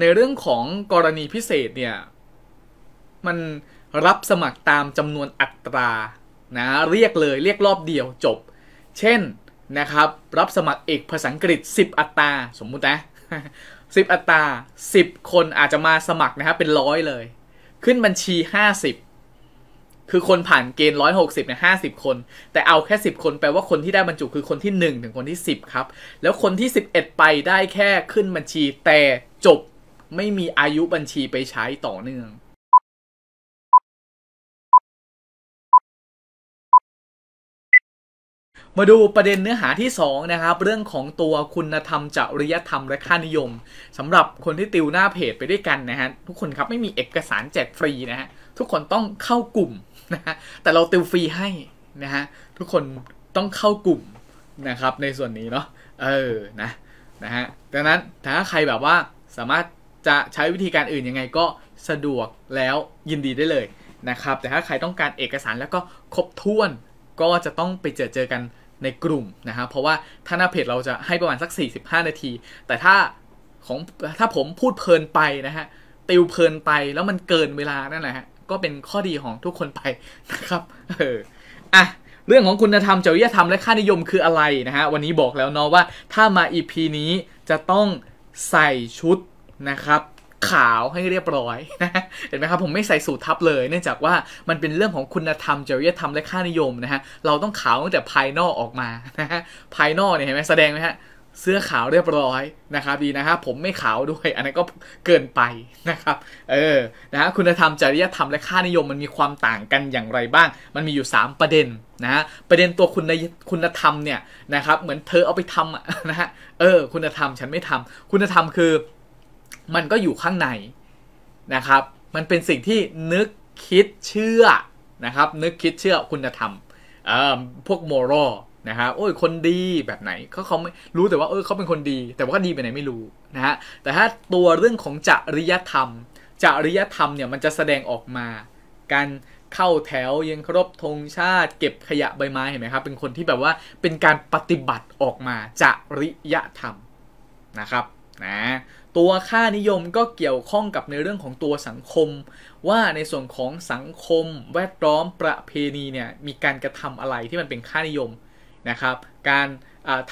ในเรื่องของกรณีพิเศษเนี่ย มันรับสมัครตามจำนวนอัตรา นะเรียกเลยเรียกรอบเดียวจบ เช่น นะครับ รับสมัครเอกภาษาอังกฤษ 10 อัตรา สมมุตินะ10 อัตรา 10 คนอาจจะมาสมัครนะครับเป็นร้อยเลย ขึ้นบัญชี 50 คือคนผ่านเกณฑ์160เนี่ย50 คน แต่เอาแค่ 10 คน แปลว่าคนที่ได้บรรจุคือคนที่ 1 ถึงคนที่ 10ครับแล้วคนที่ 11 ไปได้แค่ขึ้นบัญชีแต่จบไม่มีอายุบัญชีไปใช้ต่อเนื่อง มาดูประเด็นเนื้อหาที่ 2 นะครับ เรื่องของตัวคุณธรรมจริยธรรมและค่านิยมสำหรับคนที่ติวหน้าเพจไปด้วยกันนะฮะทุกคนครับไม่มีเอกสารแจกฟรีนะฮะทุกคนต้องเข้ากลุ่มนะฮะแต่เราติวฟรีให้นะฮะทุกคนต้องเข้ากลุ่มนะครับ ในส่วนนี้เนาะเออนะนะฮะดังนั้นถ้าใครแบบว่าสามารถจะใช้วิธีการอื่นยังไงก็สะดวกแล้วยินดีได้เลยนะครับ แต่ถ้าใครต้องการเอกสารแล้วก็ครบถ้วน ก็จะต้องไปเจอเจอกันในกลุ่มนะฮะ เพราะว่าถ้าหน้าเพจเราจะให้ประมาณสัก 45 นาที แต่ถ้าของถ้าผมพูดเพลินไปนะฮะ ติวเพลินไปแล้วมันเกินเวลานั่นแหละฮะ ก็เป็นข้อดีของทุกคนไปนะครับเอออ่ะ เรื่องของคุณธรรมจริยธรรมและค่านิยมคืออะไรนะฮะวันนี้บอกแล้วเนาะว่าถ้ามาอีพีนี้จะต้องใส่ชุดนะครับ ขาวให้เรียบร้อยนะเห็นไหมครับผมไม่ใส่สูททับเลยเนื่องจากว่ามันเป็นเรื่องของคุณธรรมจริยธรรมและค่านิยมนะฮะเราต้องขาวตั้งแต่ภายนอกออกมานะฮะภายนอกเนี่ยเห็นไหมแสดงไหมฮะเสื้อขาวเรียบร้อยนะครับดีนะครับผมไม่ขาวด้วยอันนั้นก็เกินไปนะครับเออนะฮะคุณธรรมจริยธรรมและค่านิยมมันมีความต่างกันอย่างไรบ้าง มันมีอยู่ 3 ประเด็นนะฮะประเด็นตัวคุณคุณธรรมเนี่ยนะครับเหมือนเธอเอาไปทำนะฮะเออคุณธรรมฉันไม่ทำ คุณธรรมคือมันก็อยู่ข้างในนะครับ มันเป็นสิ่งที่นึกคิดเชื่อนะครับ นึกคิดเชื่อคุณธรรมเอ่อพวกโมรอลนะครับโอ้ย คนดีแบบไหนเขาเขาไม่รู้แต่ว่า เออเขาเป็นคนดี แต่ว่าดีไปไหนไม่รู้นะฮะ แต่ถ้าตัวเรื่องของจริยธรรม จริยธรรมเนี่ย มันจะแสดงออกมา การเข้าแถวยังครบธงชาติเก็บขยะใบไม้เห็นไหมครับ เป็นคนที่แบบว่าเป็นการปฏิบัติออกมา จริยธรรมนะครับ นะตัวค่านิยมก็เกี่ยวข้องกับในเรื่องของตัวสังคม ว่าในส่วนของสังคมแวดล้อมประเพณีเนี่ยมีการกระทำอะไรที่มันเป็นค่านิยมนะครับ การ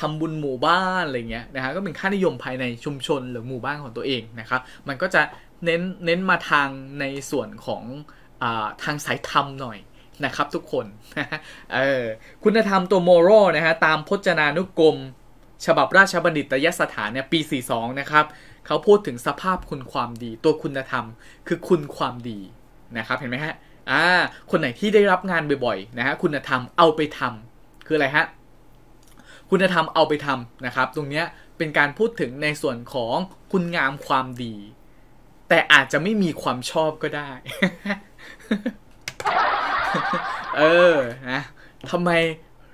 ทำบุญหมู่บ้านอะไรเงี้ยนะฮะก็เป็นค่านิยมภายในชุมชนหรือหมู่บ้านของตัวเองนะครับ มันก็จะเน้นเน้นมาทางในส่วนของอทางสายธรรมหน่อยนะครับ ทุกคนเออคุณธรรมตัวโมโรนะฮะตามพจนานุกรม ฉบับราชบัณฑิตยสถานเนี่ยปี 42 นะครับเขาพูดถึงสภาพคุณความดีตัวคุณธรรมคือคุณความดีนะครับเห็นไหมฮะอ่าคนไหนที่ได้รับงานบ่อยๆนะฮะคุณธรรมเอาไปทำ คืออะไรฮะคุณธรรมเอาไปทำนะครับ ตรงเนี้ยเป็นการพูดถึงในส่วนของคุณงามความดี แต่อาจจะไม่มีความชอบก็ได้เออนะทำไม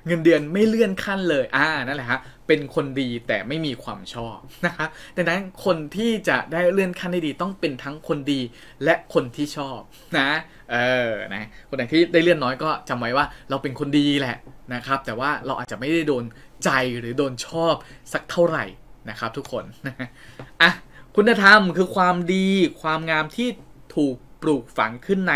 เงินเดือนไม่เลื่อนขั้นเลยอ่านั่นแหละฮะเป็นคนดีแต่ไม่มีความชอบนะคะดังนั้นคนที่จะได้เลื่อนขั้นได้ดีต้องเป็นทั้งคนดีและคนที่ชอบนะเออนะคนไหนที่ได้เลื่อนน้อยก็จำไว้ว่าเราเป็นคนดีแหละนะครับ แต่ว่าเราอาจจะไม่ได้โดนใจหรือโดนชอบสักเท่าไหร่นะครับทุกคนอ่ะคุณธรรมคือความดี ความงามที่ถูกปลูกฝังขึ้นใน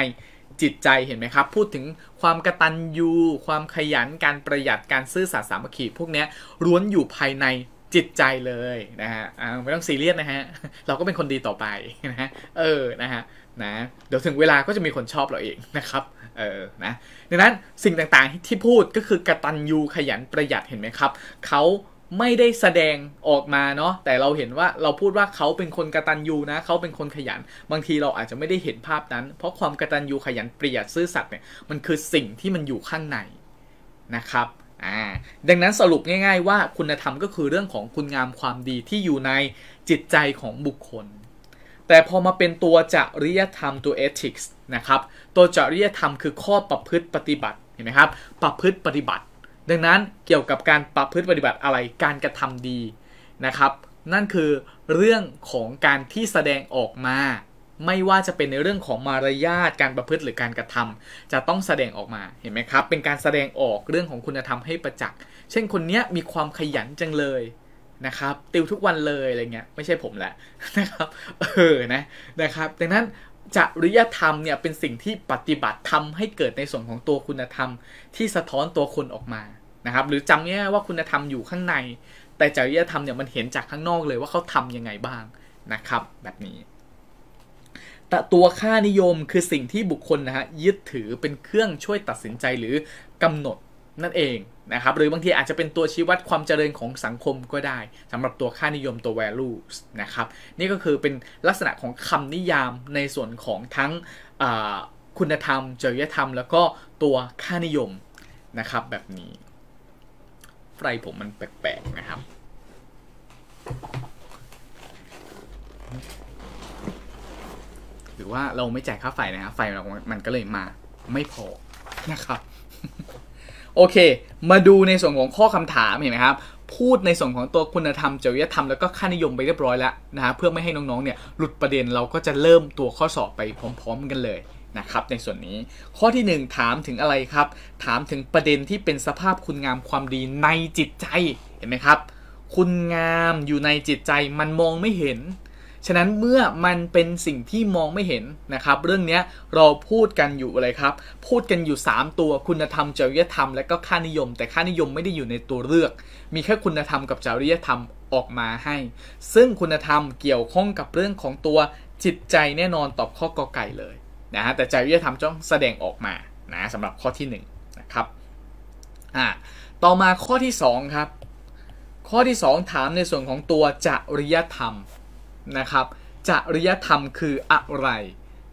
จิตใจเห็นไหมครับพูดถึงความกระตันยูความขยันการประหยัดการซื่อสัตย์สามัคคีพวกนี้ล้วนอยู่ภายในจิตใจเลยนะฮะไม่ต้องซีเรียสนะฮะ เราก็เป็นคนดีต่อไปนะฮะเออนะฮะนะเดี๋ยวถึงเวลาก็จะมีคนชอบเราเองนะครับเออนะดังนั้นสิ่งต่างๆที่พูดก็คือกระตันยูขยันประหยัดเห็นไหมครับเขาไม่ได้แสดงออกมาเนาะแต่เราเห็นว่าเราพูดว่าเขาเป็นคนกระตันยูนะเขาเป็นคนขยัน บางทีเราอาจจะไม่ได้เห็นภาพนั้น เพราะความกระตันยูขยันเปรียดซื่อสัตย์เนี่ยมันคือสิ่งที่มันอยู่ข้างในนะครับอ่าดังนั้นสรุปง่าย ๆ ว่าคุณธรรมก็คือเรื่องของคุณงามความดีที่อยู่ในจิตใจของบุคคล แต่พอมาเป็นตัวจริยธรรมตัวเอติกส์นะครับตัวจริยธรรมคือข้อประพฤติปฏิบัติเห็นไหมครับประพฤติปฏิบัติดังนั้นเกี่ยวกับการปรับพฤติปฏิบัติอะไร การกระทำดีนะครับ นั่นคือเรื่องของการที่แสดงออกมา ไม่ว่าจะเป็นในเรื่องของมารยาท การประพฤติหรือการกระทำ จะต้องแสดงออกมา เห็นไหมครับ เป็นการแสดงออกเรื่องของคุณธรรมให้ประจักษ์ เช่นคนนี้มีความขยันจังเลยนะครับ ติวทุกวันเลยอะไรเงี้ย ไม่ใช่ผมแหละนะครับ เออ นะ นะครับ ดังนั้นจริยธรรมเนี่ยเป็นสิ่งที่ปฏิบัติทำให้เกิดในส่วนของตัวคุณธรรมที่สะท้อนตัวคนออกมานะครับหรือจำง่ายว่าคุณธรรมอยู่ข้างใน แต่จริยธรรมเนี่ยมันเห็นจากข้างนอกเลยว่าเขาทํำยังไงบ้างนะครับ แบบนี้แต่ตัวค่านิยมคือสิ่งที่บุคคลนะฮะยึดถือเป็นเครื่องช่วยตัดสินใจหรือกำหนดนั่นเองนะครับ หรือบางทีอาจจะเป็นตัวชี้วัดความเจริญของสังคมก็ได้สำหรับตัวค่านิยมตัว value นะครับ นี่ก็คือเป็นลักษณะของคำนิยามในส่วนของทั้งคุณธรรมจริยธรรมแล้วก็ตัวค่านิยมนะครับ แบบนี้ ไฟผมมันแปลกๆ นะครับหรือว่าเราไม่จ่ายค่าไฟนะครับไฟมันก็เลยมาไม่พอนะครับโอเค มาดูในส่วนของข้อคำถามเห็นไหมครับ พูดในส่วนของตัวคุณธรรมจริยธรรมแล้วก็ค่านิยมไปเรียบร้อยแล้วนะฮะเพื่อไม่ให้น้องๆเนี่ยหลุดประเด็นเราก็จะเริ่มตัวข้อสอบไปพร้อมๆกันเลยนะครับในส่วนนี้ข้อที่1ถามถึงอะไรครับถามถึงประเด็นที่เป็นสภาพคุณงามความดีในจิตใจเห็นไหมครับคุณงามอยู่ในจิตใจมันมองไม่เห็นฉะนั้นเมื่อมันเป็นสิ่งที่มองไม่เห็นนะครับ เรื่องนี้เราพูดกันอยู่อะไรครับ พูดกันอยู่ 3 ตัวคุณธรรม จริยธรรมและก็ค่านิยม แต่ค่านิยมไม่ได้อยู่ในตัวเลือก มีแค่คุณธรรมกับจริยธรรมออกมาให้ ซึ่งคุณธรรมเกี่ยวข้องกับเรื่องของตัวจิตใจแน่นอนตอบข้อกอไก่เลยนะฮะแต่จริยธรรมจ้องแสดงออกมานะสำหรับข้อที่1นนะครับอ่าต่อมาข้อที่2ครับข้อที่ 2 ถามในส่วนของตัวจริยธรรมนะครับจริยธรรมคืออะไร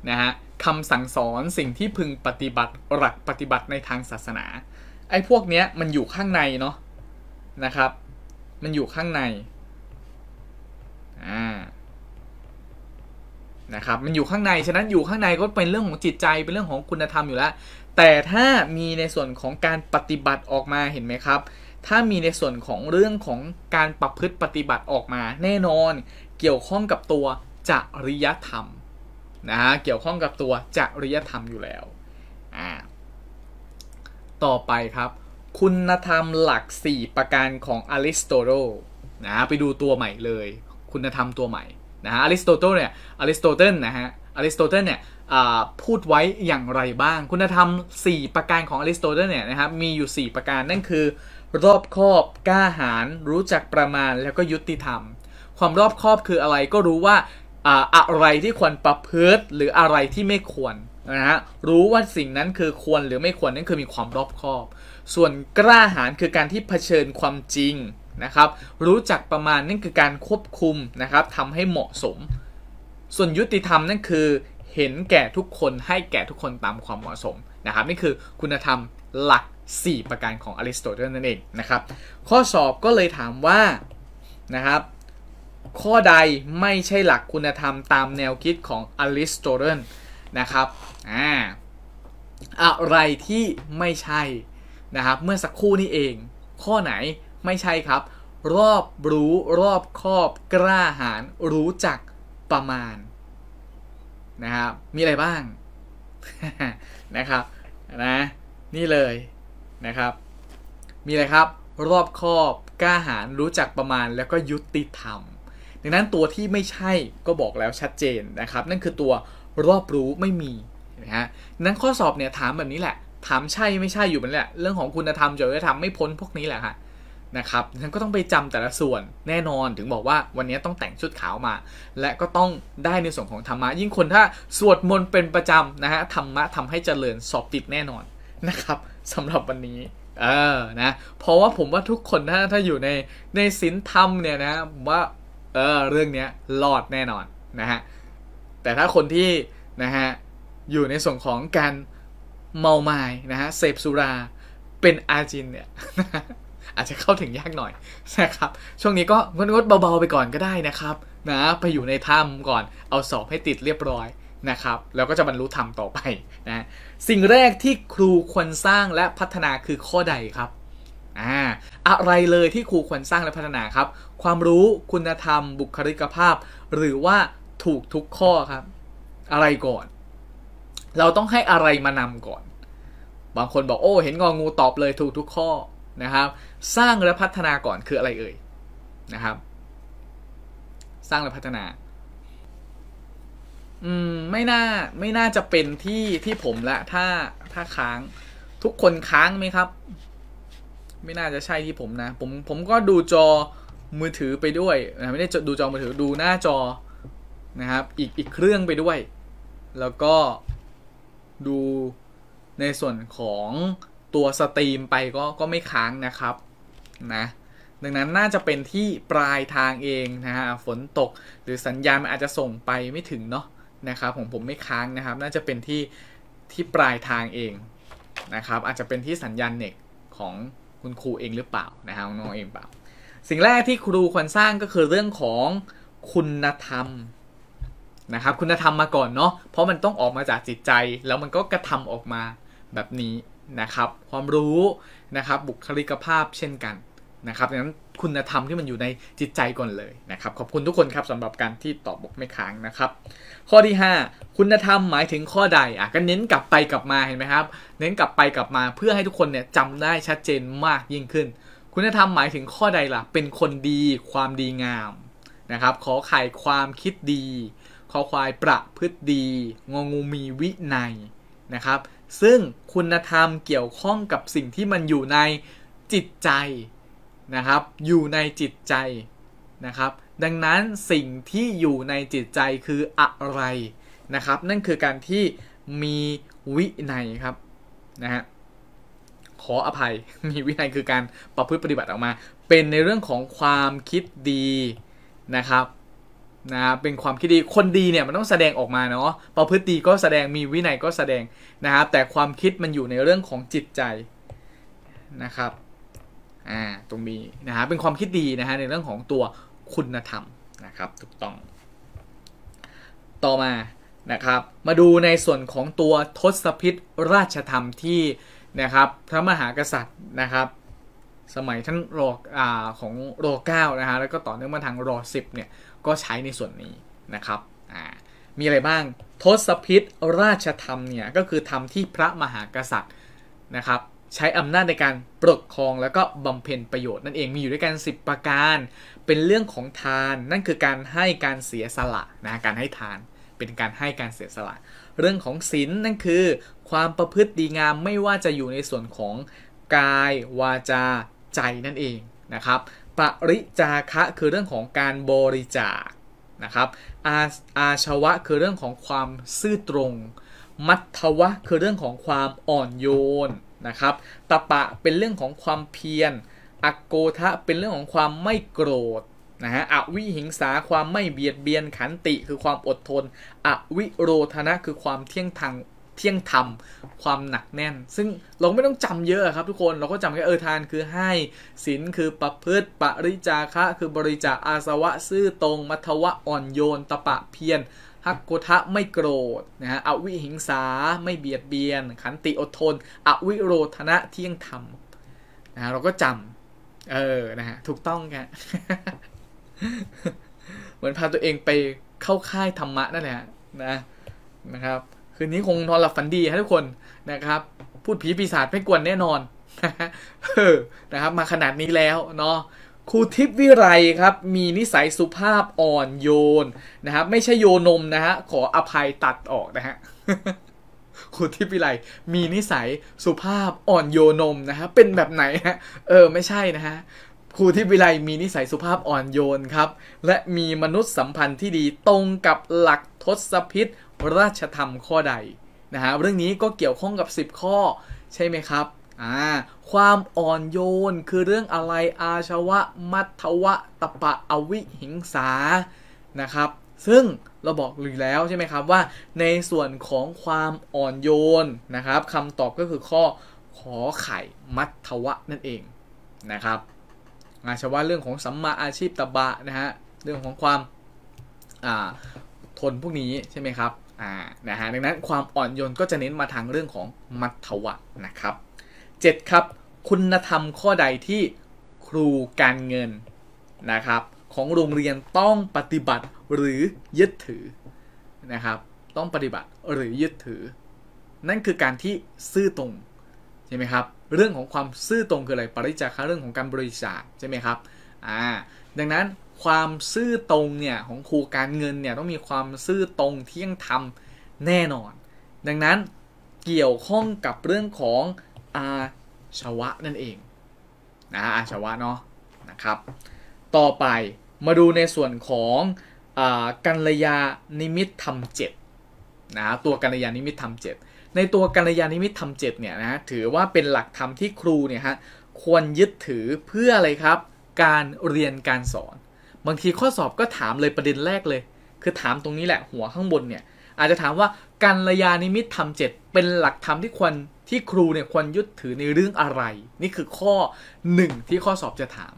นะฮะคำสั่งสอนสิ่งที่พึงปฏิบัติหลักปฏิบัติในทางศาสนาไอ้พวกเนี้ยมันอยู่ข้างในเนาะนะครับมันอยู่ข้างในอ่านะครับมันอยู่ข้างในฉะนั้นอยู่ข้างในก็เป็นเรื่องของจิตใจเป็นเรื่องของคุณธรรมอยู่แล้ว แต่ถ้ามีในส่วนของการปฏิบัติออกมาเห็นไหมครับ ถ้ามีในส่วนของเรื่องของการประพฤติปฏิบัติออกมา แน่นอนเกี่ยวข้องกับตัวจริยธรรมนะฮะเกี่ยวข้องกับตัวจริยธรรมอยู่แล้วอ่าต่อไปครับ คุณธรรมหลัก 4ประการของอริสโตโตลนะฮะไปดูตัวใหม่เลยคุณธรรมตัวใหม่นะฮะอริสโตเติลเนี่ยอริสโตเติลนะฮะอริสโตเติลเนี่ยพูดไว้อย่างไรบ้างคุณธรรม4 ประการของอริสโตเติลเนี่ยนะครับมีอยู่ 4 ประการนั่นคือ รอบคอบกล้าหาญรู้จักประมาณแล้วก็ยุติธรรมความรอบคอบคืออะไรก็รู้ว่าอะไรที่ควรประพฤติหรืออะไรที่ไม่ควรนะฮะรู้ว่าสิ่งนั้นคือควรหรือไม่ควรนั่นคือมีความรอบคอบ ส่วนกล้าหาญคือการที่เผชิญความจริงนะครับ รู้จักประมาณนั่นคือการควบคุมนะครับทำให้เหมาะสม ส่วนยุติธรรมนั่นคือเห็นแก่ทุกคนให้แก่ทุกคนตามความเหมาะสมนะครับ นี่คือคุณธรรมหลัก 4ประการของอริสโตเติลนั่นเองนะครับ ข้อสอบก็เลยถามว่านะครับข้อใดไม่ใช่หลักคุณธรรมตามแนวคิดของอลิสโตเรนนะครับอ่าอะไรที่ไม่ใช่นะครับเมื่อสักครู่นี้เอง ข้อไหนไม่ใช่ครับ รอบรู้รอบครอบกล้าหาญรู้จักประมาณนะครับมีอะไรบ้างนะครับนะนี่เลยนะครับมีอะไรครับ รอบครอบกล้าหาญรู้จักประมาณ แล้วก็ยุติธรรมดังนั้นตัวที่ไม่ใช่ก็บอกแล้วชัดเจนนะครับ นั่นคือตัวรอบรู้ไม่มีนะฮะนั้นข้อสอบเนี่ยถามแบบนี้แหละ ถามใช่ไม่ใช่อยู่มันแหละ เรื่องของคุณธรรมจริยธรรมไม่พ้นพวกนี้แหละฮะนะครับฉันก็ต้องไปจำแต่ละส่วนแน่นอนถึงบอกว่า วันนี้ต้องแต่งชุดขาวมา และก็ต้องได้ในส่วนของธรรมะ ยิ่งคนถ้าสวดมนต์เป็นประจำนะฮะธรรมะทำให้เจริญสอบติดแน่นอนนะครับ สำหรับวันนี้ เออนะเพราะว่าผมว่าทุกคนถ้าถ้าอยู่ในในศีลธรรมเนี่ยนะ ว่าเออเรื่องเนี้ยรอดแน่นอนนะฮะแต่ถ้าคนที่นะฮะอยู่ในส่วนของการเมาไม้นะฮะเสพสุรา เป็นอาจินเนี่ยอาจจะเข้าถึงยากหน่อยนะครับ ช่วงนี้ก็งดๆเบาๆไปก่อนก็ได้นะครับนะไปอยู่ในถ้ำก่อนเอาสอบให้ติดเรียบร้อยนะครับ แล้วก็จะบรรลุธรรมต่อไปนะสิ่งแรกที่ครูควรสร้างและพัฒนาคือข้อใดครับอ่าอะไรเลยที่ครูควรสร้างและพัฒนาครับความรู้คุณธรรมบุคลิกภาพหรือว่าถูกทุกข้อครับ อะไรก่อน เราต้องให้อะไรมานำก่อน บางคนบอกโอ้เห็นงองูตอบเลย ถูกทุกข้อนะครับ สร้างและพัฒนาก่อนคืออะไรเอ่ยนะครับ สร้างและพัฒนา อืมไม่น่าไม่น่าจะเป็นที่ที่ผมละถ้าถ้าค้างทุกคนค้างไหมครับไม่น่าจะใช่ที่ผมนะ ผมผมก็ดูจอมือถือไปด้วยนะไม่ได้ดูจอมือถือดูหน้าจอนะครับอีกอีกเครื่องไปด้วย แล้วก็ดูในส่วนของตัวสตรีมไปก็ก็ไม่ค้างนะครับนะดังนั้นน่าจะเป็นที่ปลายทางเองนะฮะฝนตกหรือสัญญาณอาจจะส่งไปไม่ถึงเนาะนะครับของผมไม่ค้างนะครับ น่าจะเป็นที่ที่ปลายทางเองนะครับ อาจจะเป็นที่สัญญาณเน็กของคุณครูเองหรือเปล่านะฮะน้องเองเปล่า สิ่งแรกที่ครูควรสร้างก็คือเรื่องของคุณธรรมนะครับคุณธรรมมาก่อนเนาะเพราะมันต้องออกมาจากจิตใจแล้วมันก็กระทำออกมาแบบนี้นะครับความรู้นะครับบุคลิกภาพเช่นกันนะครับดังนั้นคุณธรรมที่มันอยู่ในจิตใจก่อนเลยนะครับ ขอบคุณทุกคนครับสำหรับการที่ตอบบกไม่ค้างนะครับข้อที่ 5 คุณธรรมหมายถึงข้อใดอ่ะก็เน้นกลับไปกลับมาเห็นไหมครับเน้นกลับไปกลับมาเพื่อให้ทุกคนเนี่ยจำได้ชัดเจนมากยิ่งขึ้น คุณธรรมหมายถึงข้อใดล่ะ เป็นคนดี ความดีงามนะครับขอไข่ความคิดดีขอควายประพฤติดี งงูมีวินัยนะครับ ซึ่งคุณธรรมเกี่ยวข้องกับสิ่งที่มันอยู่ในจิตใจนะครับอยู่ในจิตใจนะครับ ดังนั้นสิ่งที่อยู่ในจิตใจคืออะไรนะครับ นั่นคือการที่มีวินัยครับ นะฮะขออภัย มีวินัยคือการประพฤติปฏิบัติออกมา เป็นในเรื่องของความคิดดีนะครับนะเป็นความคิดดีคนดีเนี่ยมันต้องแสดงออกมาเนาะประพฤติดีก็แสดงมีวินัยก็แสดงนะครับ แต่ความคิดมันอยู่ในเรื่องของจิตใจนะครับอ่าตรงนี้นะฮะเป็นความคิดดีนะฮะในเรื่องของตัวคุณธรรมนะครับถูกต้อง ต่อมานะครับ มาดูในส่วนของตัวทศพิษราชธรรมที่นะครับพระมหากษัตริย์นะครับสมัยท่านรออ่าของรอเก้านะฮะแล้วก็ต่อเนื่องมาทางรอสิบเนี่ยก็ใช้ในส่วนนี้นะครับอ่ามีอะไรบ้างทศพิษราชธรรมเนี่ยก็คือธรรมที่พระมหากษัตริย์นะครับใช้อำนาจในการปกครองแล้วก็บำเพ็ญประโยชน์นั่นเอง มีอยู่ด้วยกัน10ประการ เป็นเรื่องของทานนั่นคือการให้การเสียสละ นะการให้ทานเป็นการให้การเสียสละ เรื่องของศีลนนั่นคือความประพฤติดีงามไม่ว่าจะอยู่ในส่วนของกาย วาจาใจนั่นเองนะครับ ปริจาคะคือเรื่องของการบริจาคนะครับ อาอาชวะคือเรื่องของความซื่อตรง มัทวะ คือเรื่องของความอ่อนโยนนะครับตะปะเป็นเรื่องของความเพียร อโกทะเป็นเรื่องของความไม่โกรธนะฮะ อวิหิงสาความไม่เบียดเบียน ขันติ คือความอดทน อวิโรธนะคือความเที่ยงทาง เที่ยงธรรม ความหนักแน่น ซึ่งเราไม่ต้องจำเยอะครับทุกคน เราก็จำแค่เออทานคือให้ศีลคือประพฤติ ปริจาคะ คือบริจาคอาสวะซื่อตรง มัทวะอ่อนโยนตะปะเพียรฮักโกทะไม่โกรธนะฮะ อวิหิงสาไม่เบียดเบียน ขันติอดทน อวิโรธนะเที่ยงธรรมนะเราก็จำเออนะฮะ ถูกต้องคกเหมือนพาตัวเองไปเข้าค่ายธรรมะนั่นแหละนะ นะครับ คืนนี้คงนอนหลับฝันดีฮะทุกคนนะครับ พูดผีปีศาจไม่กวนแน่นอนนะนะครับ มาขนาดนี้แล้วเนาะครูทิพย์วิไลครับ มีนิสัยสุภาพอ่อนโยนนะครับ ไม่ใช่โยนมนะฮะขออภัยตัดออกนะฮะครูทิพย์วิไลมีนิสัยสุภาพอ่อนโยนมนะฮะเป็นแบบไหนฮะเออไม่ใช่นะฮะครูทิพย์วิไลมีนิสัยสุภาพอ่อนโยนครับ และมีมนุษย์สัมพันธ์ที่ดีตรงกับหลักทศพิษราชธรรมข้อใดนะฮะเรื่องนี้ก็เกี่ยวข้องกับ 10 ข้อ ใช่ไหมครับ่าความอ่อนโยนคือเรื่องอะไรอาชวะมัทวะตปะอวิหิงสา นะครับ ซึ่ง เราบอกหรือแล้วใช่ไหมครับว่าในส่วนของความอ่อนโยนนะครับคำตอบก็คือข้อขอไข่มัทวะนั่นเองนะครับ อาชวะเรื่องของสัมมาอาชีพตบะนะฮะเรื่องของความทนพวกนี้ ใช่ไหมครับอ่านะฮะดังนั้นความอ่อนโยนก็จะเน้นมาทางเรื่องของมัทวะนะครับ7ครับคุณธรรมข้อใดที่ครูการเงิน นะครับของโรงเรียนต้องปฏิบัติหรือยึดถือนะครับต้องปฏิบัติหรือยึดถือ นั่นคือการที่ซื่อตรงใช่ไหมครับเรื่องของความซื่อตรงคืออะไรปริจาคะเรื่องของการบริจาคใช่ไหมครับอ่าดังนั้นความซื่อตรงเนี่ยของครูการเงินเนี่ยต้องมีความซื่อตรงเที่ยงธรรมแน่นอน ดังนั้นเกี่ยวข้องกับเรื่องของอาชวะนั่นเองนะอาชวะเนาะนะครับต่อไปมาดูในส่วนของอกัลยานิมิตธรรมเจ็ดนะตัวกัลยานิมิตธรรมเจ็ดในตัวกัลยานิมิตธรรมเจ็ดเนี่ยนะถือว่าเป็นหลักธรรมที่ครูเนี่ยฮะควรยึดถือเพื่ออะไรครับ การเรียนการสอน บางทีข้อสอบก็ถามเลยประเด็นแรกเลย คือถามตรงนี้แหละหัวข้างบนเนี่ยอาจจะถามว่ากัลยานิมิตธรรมเจ็ดเป็นหลักธรรมที่ควรที่ครูเนี่ยควรยึดถือในเรื่องอะไร นี่คือข้อ 1 ที่ข้อสอบจะถาม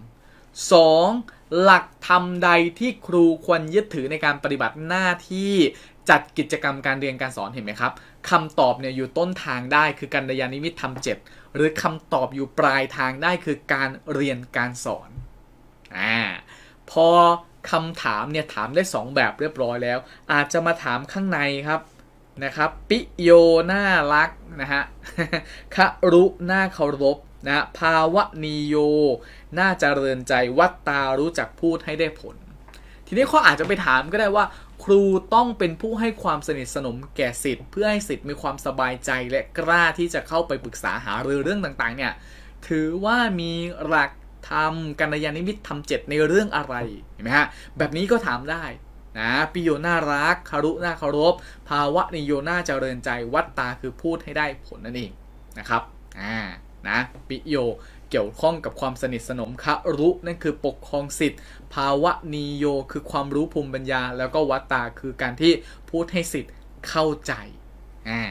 2. หลักธรรมใดที่ครูควรยึดถือในการปฏิบัติหน้าที่จัดกิจกรรมการเรียนการสอนเห็นไหมครับคำตอบเนี่ยอยู่ต้นทางได้คือการยานิมิตธรรมเจ็ดหรือคำตอบอยู่ปลายทางได้คือการเรียนการสอนอ่าพอคำถามเนี่ยถามได้ 2 แบบเรียบร้อยแล้ว อาจจะมาถามข้างในครับนะครับ ปิโย น่ารัก นะฮะคะรุน่าเคารพนะภาวะนิโย น่าจเจริญใจวัตตารู้จักพูดให้ได้ผล ทีนี้เขาอาจจะไปถามก็ได้ว่า ครูต้องเป็นผู้ให้ความสนิทสนมแก่สิทธิ์เพื่อให้สิทธิ์มีความสบายใจ และกล้าที่จะเข้าไปปรึกษาหารือเรื่องต่างๆเนี่ย ถือว่ามีหลักธรรม กัญญาณิมิตธรรมเจ็ดในเรื่องอะไรเห็นไหมฮะแบบนี้ก็ถามได้นะปิโยน่ารักคารุน่าเคารพ ภาวะนิโยน่าเจริญใจวัตตาคือพูดให้ได้ผลนั่นเองนะครับอ่านะปิโยเกี่ยวข้องกับความสนิทสนมคารุนั่นคือปกครองสิทธิ์ ภาวะนิโยคือความรู้ภูมิปัญญา แล้วก็วัตตาคือการที่พูดให้สิทธิ์เข้าใจอ่า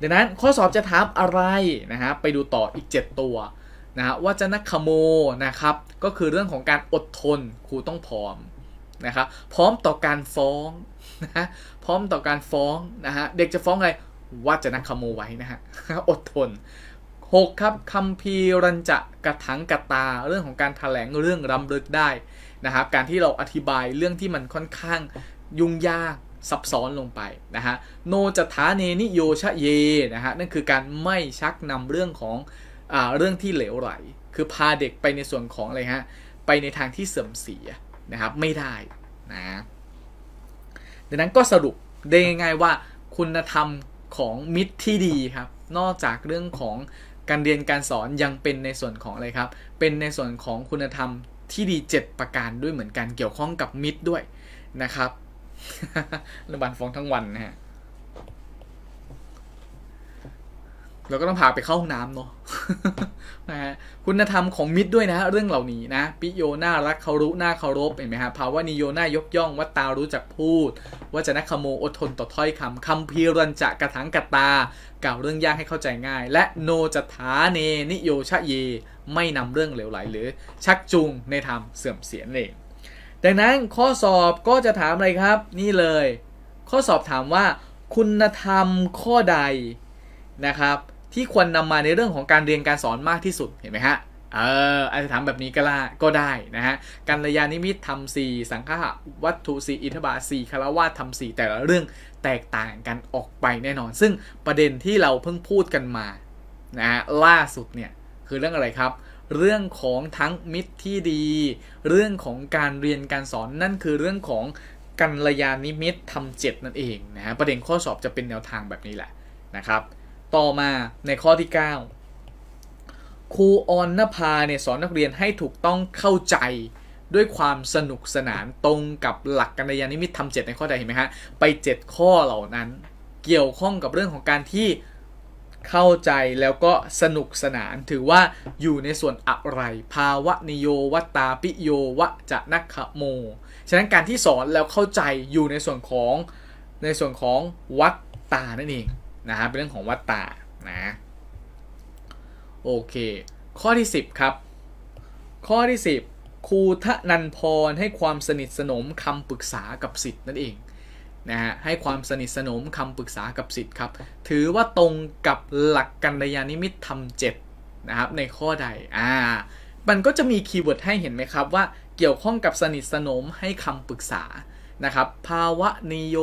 ดังนั้นข้อสอบจะถามอะไรนะฮะไปดูต่ออีก 7 ตัวนะฮะว่าจะนักขโมนะครับก็คือเรื่องของการอดทนครูต้องพร้อมนะครับ พร้อมต่อการฟ้องนะฮะพร้อมต่อการฟ้องนะฮะเด็กจะฟ้องอะไรวัจะนักขโมไว้นะฮะอดทน 6 ครับคำพีรัญจะกระถังกระตาเรื่องของการถแถลงเรื่องรำลึกได้นะครับการที่เราอธิบายเรื่องที่มันค่อนข้างยุ่งยากซับซ้อนลงไป นะฮะโนจะทาเนนิโยชะเยนะฮะนั่นคือการไม่ชักนำเรื่องของอเรื่องที่เหลวไหลคือพาเด็กไปในส่วนของอะไรฮะไปในทางที่เสื่อมเสียนะครับไม่ได้นะดังนั้นก็สรุป ได้ง่ายๆว่าคุณธรรมของมิตรที่ดีครับนอกจากเรื่องของการเรียนการสอนยังเป็นในส่วนของ อะไรครับ เป็นในส่วนของคุณธรรมที่ดี7ประการด้วยเหมือนกันเกี่ยวข้องกับ มิตรด้วยนะครับ ระบันฟ้องทั้งวันนะฮะเราก็ต้องพาไปเข้าห้องน้ำเนาะนะฮะคุณธรรมของมิตรด้วยนะเรื่องเหล่านี้นะ ปิโยน่ารักเคารุน่าเคารพเห็นไหมฮะภาวะนิโยน่ายกย่องวัตตารู้จักพูดว่าจะนักขโมอดทนต่อถ้อยคำคำพีรันจะกระถางกระตา กล่าวเรื่องยากให้เข้าใจง่ายและโนจถาเน นิโยชะเยไม่นำเรื่องเหลวไหล หรือชักจูงในธรรมเสื่อมเสียเองดังนั้นข้อสอบก็จะถามอะไรครับ นี่เลย ข้อสอบถามว่า คุณธรรมข้อใดนะครับที่ควรนำมาในเรื่องของการเรียนการสอนมากที่สุด เห็นไหมฮะ เอออาจจะถามแบบนี้ก็ล่าก็ได้นะฮะ กัรยาณิมิตทำสี่ สังฆะวัตถุสี่อิทธบาสี่คารวะทำสี่แต่ละเรื่องแตกต่างกันออกไปแน่นอน ซึ่งประเด็นที่เราเพิ่งพูดกันมานะฮะล่าสุดเนี่ย คือเรื่องอะไรครับ เรื่องของทั้งมิตรที่ดี เรื่องของการเรียนการสอนนั่นคือเรื่องของกัรยาณิมิตทำเจ็ดนั่นเองนะฮะ ประเด็นข้อสอบจะเป็นแนวทางแบบนี้แหละนะครับต่อมาในข้อที่ 9ครูออนนภาเนี่ยสอนนักเรียนให้ถูกต้องเข้าใจด้วยความสนุกสนานตรงกับหลักกันยานิมิตทำเจ็ดในข้อใดเห็นไหมฮะ ไป 7 ข้อเหล่านั้นเกี่ยวข้องกับเรื่องของการที่เข้าใจแล้วก็สนุกสนานถือว่าอยู่ในส่วนอะไร ภาวะนิโยวตาปิโยวะจะนักขโม ฉะนั้นการที่สอนแล้วเข้าใจอยู่ในส่วนของในส่วนของวัตตานั่นเองนะฮะเป็นเรื่องของวัตตานะโอเค ข้อที่ 10 ครับ ข้อที่ 10ครูทะนันพรให้ความสนิทสนมคำปรึกษากับสิทธิ์นั่นเองนะฮะให้ความสนิทสนมคำปรึกษากับสิทธิ์ครับ ถือว่าตรงกับหลักกัรญานิมิตธรรมเจ็ดนะครับในข้อใดอ่ามันก็จะมีคีย์เวิร์ดให้เห็นไหมครับว่าเกี่ยวข้องกับสนิทสนมให้คำปรึกษานะครับภาวะนิโย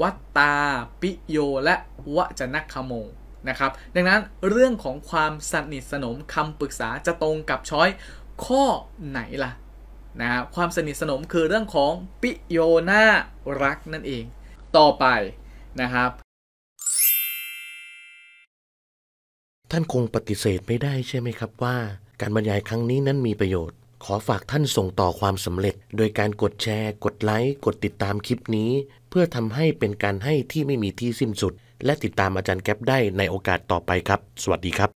วัตตา ปิโยและวจนะคโมนะครับ ดังนั้นเรื่องของความสนิทสนมคำปรึกษาจะตรงกับช้อยข้อไหนล่ะนะคความสนิทสนมคือเรื่องของ ปิโยนารักนั่นเอง ต่อไปนะครับ ท่านคงปฏิเสธไม่ได้ใช่ไหมครับว่า การบรรยายครั้งนี้นั้นมีประโยชน์ ขอฝากท่านส่งต่อความสำเร็จ โดยการกดแชร์ กดไลค์กดติดตามคลิปนี้พื่อทำให้เป็นการให้ที่ไม่มีที่สิ้นสุด และติดตามอาจารย์แก๊ปได้ในโอกาสต่อไปครับ สวัสดีครับ